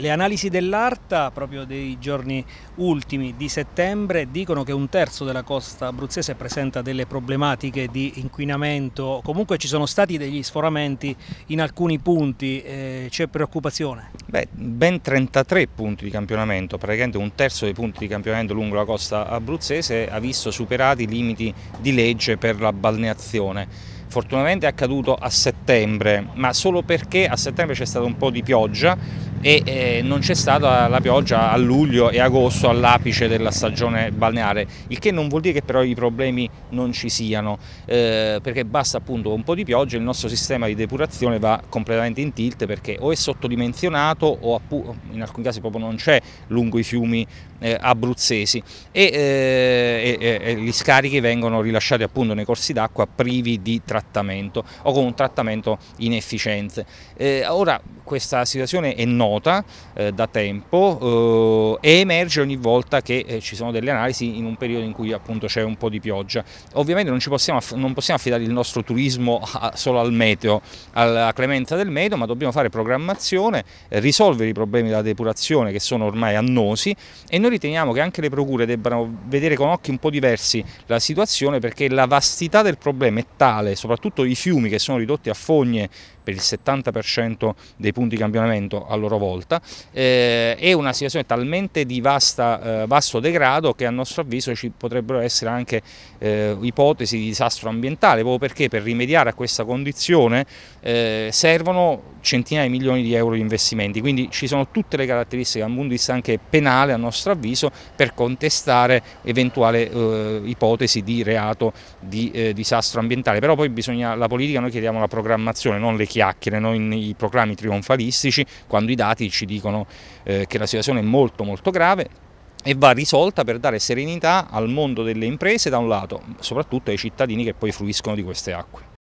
Le analisi dell'ARTA, proprio dei giorni ultimi di settembre, dicono che un terzo della costa abruzzese presenta delle problematiche di inquinamento, comunque ci sono stati degli sforamenti in alcuni punti, eh, c'è preoccupazione? Beh, ben 33 punti di campionamento, praticamente un terzo dei punti di campionamento lungo la costa abruzzese ha visto superati i limiti di legge per la balneazione fortunatamente è accaduto a settembre, ma solo perché a settembre c'è stato un po' di pioggia e eh, non c'è stata la pioggia a luglio e agosto all'apice della stagione balneare, il che non vuol dire che però i problemi non ci siano, eh, perché basta appunto un po' di pioggia e il nostro sistema di depurazione va completamente in tilt perché o è sottodimensionato o in alcuni casi proprio non c'è lungo i fiumi eh, abruzzesi eh, e, e, e, gli scarichi vengono rilasciati appunto nei corsi d'acqua privi di trasporto trattamento o con un trattamento inefficiente. Eh, ora questa situazione è nota eh, da tempo eh, e emerge ogni volta che eh, ci sono delle analisi in un periodo in cui appunto c'è un po' di pioggia. Ovviamente non, possiamo, non possiamo, affidare il nostro turismo a, solo al meteo, alla clemenza del meteo, ma dobbiamo fare programmazione, eh, risolvere i problemi della depurazione che sono ormai annosi e noi riteniamo che anche le procure debbano vedere con occhi un po' diversi la situazione perché la vastità del problema è tale, soprattutto soprattutto i fiumi che sono ridotti a fogne per il 70% dei punti di campionamento a loro volta, eh, è una situazione talmente di vasta, eh, vasto degrado che a nostro avviso ci potrebbero essere anche eh, ipotesi di disastro ambientale, proprio perché per rimediare a questa condizione eh, servono centinaia di milioni di euro di investimenti, quindi ci sono tutte le caratteristiche dal punto di vista anche penale a nostro avviso per contestare eventuale eh, ipotesi di reato di eh, disastro ambientale, però poi bisogna, la politica noi chiediamo la programmazione, non le chiacchiere, non i proclami trionfalistici quando i dati ci dicono eh, che la situazione è molto molto grave, e va risolta per dare serenità al mondo delle imprese da un lato, soprattutto ai cittadini che poi fruiscono di queste acque.